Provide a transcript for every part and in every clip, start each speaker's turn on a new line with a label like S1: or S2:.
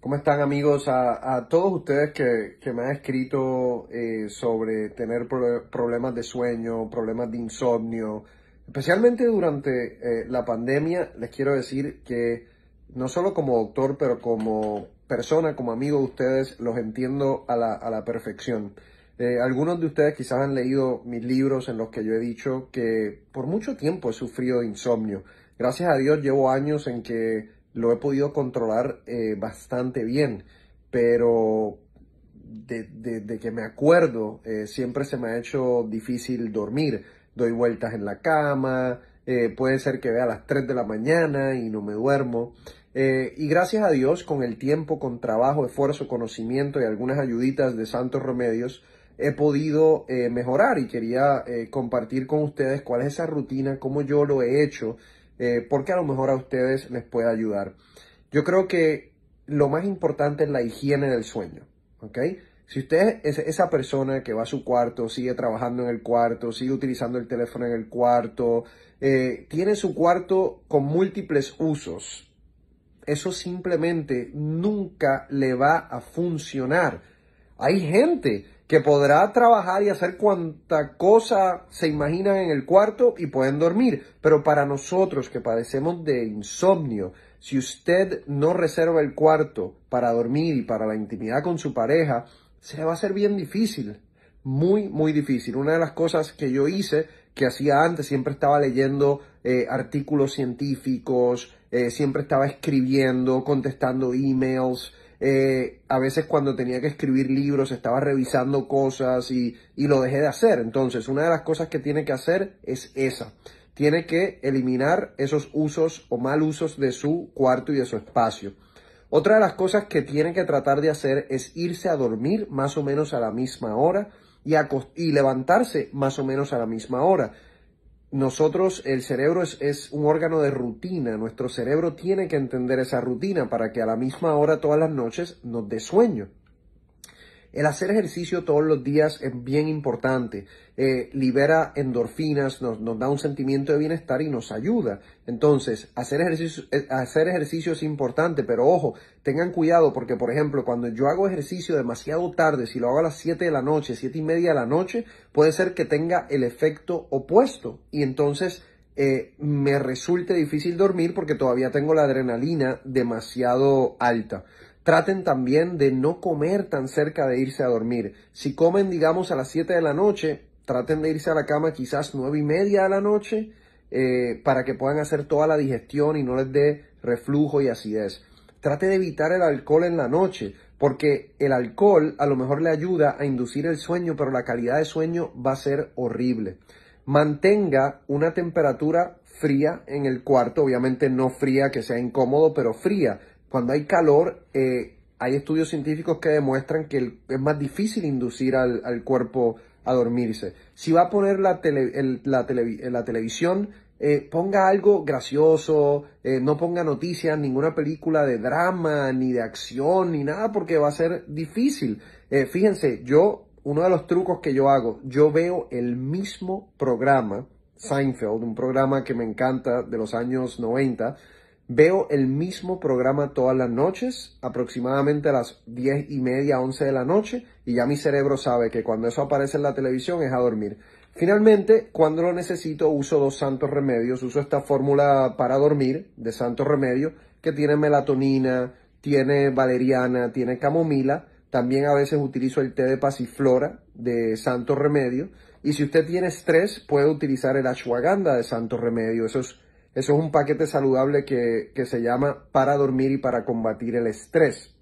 S1: ¿Cómo están amigos? A, todos ustedes que, que, me han escrito eh, sobre tener problemas de sueño, problemas de insomnio, especialmente durante eh, la pandemia, les quiero decir que no solo como doctor, pero como persona, como amigo de ustedes, los entiendo a la, a la perfección. Eh, algunos de ustedes quizás han leído mis libros en los que yo he dicho que por mucho tiempo he sufrido de insomnio. Gracias a Dios llevo años en que lo he podido controlar eh, bastante bien, pero de, que me acuerdo, eh, siempre se me ha hecho difícil dormir. Doy vueltas en la cama, eh, puede ser que vea a las 3 de la mañana y no me duermo. y gracias a Dios, con el tiempo, con trabajo, esfuerzo, conocimiento y algunas ayuditas de santos remedios, he podido mejorar y quería compartir con ustedes cuál es esa rutina, cómo yo lo he hecho eh, porque a lo mejor a ustedes les puede ayudar. Yo creo que lo más importante es la higiene del sueño, Si usted es esa persona que va a su cuarto, sigue trabajando en el cuarto, sigue utilizando el teléfono en el cuarto, eh, tiene su cuarto con múltiples usos, eso simplemente nunca le va a funcionar hay gente que podrá trabajar y hacer cuanta cosa se imagina en el cuarto y pueden dormir. Pero para nosotros que padecemos de insomnio, si usted no reserva el cuarto para dormir y para la intimidad con su pareja, se le va a hacer bien difícil. Muy, muy difícil. Una de las cosas que yo hice, que hacía antes, siempre estaba leyendo eh, artículos científicos, eh, siempre estaba escribiendo, contestando emails, eh, a veces cuando tenía que escribir libros estaba revisando cosas y, lo dejé de hacer. Entonces, una de las cosas que tiene que hacer es esa. Tiene que eliminar esos usos o mal usos de su cuarto y de su espacio. Otra de las cosas que tiene que tratar de hacer es irse a dormir más o menos a la misma hora y levantarse más o menos a la misma hora nosotros, el cerebro es, un órgano de rutina, nuestro cerebro tiene que entender esa rutina para que a la misma hora todas las noches nos dé sueño. El hacer ejercicio todos los días es bien importante. Eh, libera endorfinas, nos, da un sentimiento de bienestar y nos ayuda. Entonces, eh, hacer ejercicio, es importante, pero ojo, tengan cuidado porque, por ejemplo, cuando yo hago ejercicio demasiado tarde, si lo hago a las 7 de la noche, 7 y media de la noche, puede ser que tenga el efecto opuesto y entonces eh, me resulte difícil dormir porque todavía tengo la adrenalina demasiado alta. Traten también de no comer tan cerca de irse a dormir. Si comen, digamos, a las 7 de la noche, traten de irse a la cama quizás 9 y media de la noche eh, para que puedan hacer toda la digestión y no les dé reflujo y acidez. Trate de evitar el alcohol en la noche, porque el alcohol a lo mejor le ayuda a inducir el sueño, pero la calidad de sueño va a ser horrible. Mantenga una temperatura fría en el cuarto, obviamente no fría que sea incómodo, pero fría cuando hay calor, eh, hay estudios científicos que demuestran que es más difícil inducir al, al, cuerpo a dormirse. Si va a poner la, tele, la, tele, la televisión, eh, ponga algo gracioso, eh, no ponga noticias, ninguna película de drama, ni de acción, ni nada, porque va a ser difícil. Eh, fíjense, yo, uno de los trucos que yo hago, yo veo el mismo programa, Seinfeld, un programa que me encanta de los años 90, Veo el mismo programa todas las noches, aproximadamente a las 10 y media, 11 de la noche, y ya mi cerebro sabe que cuando eso aparece en la televisión es a dormir. Finalmente, cuando lo necesito, uso dos santos remedios. Uso esta fórmula para dormir de santos remedios, que tiene melatonina, tiene valeriana, tiene camomila. También a veces utilizo el té de pasiflora de santos remedio. Y si usted tiene estrés, puede utilizar el ashwagandha de santos remedio. Eso es eso es un paquete saludable que, se llama para dormir y para combatir el estrés.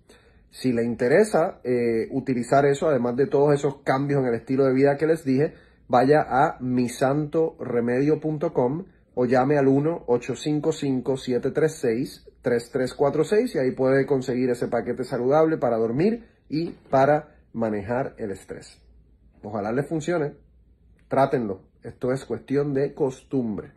S1: Si le interesa eh, utilizar eso, además de todos esos cambios en el estilo de vida que les dije, vaya a misantoremedio.com o llame al 1-855-736-3346 y ahí puede conseguir ese paquete saludable para dormir y para manejar el estrés. Ojalá le funcione. Trátenlo. Esto es cuestión de costumbre.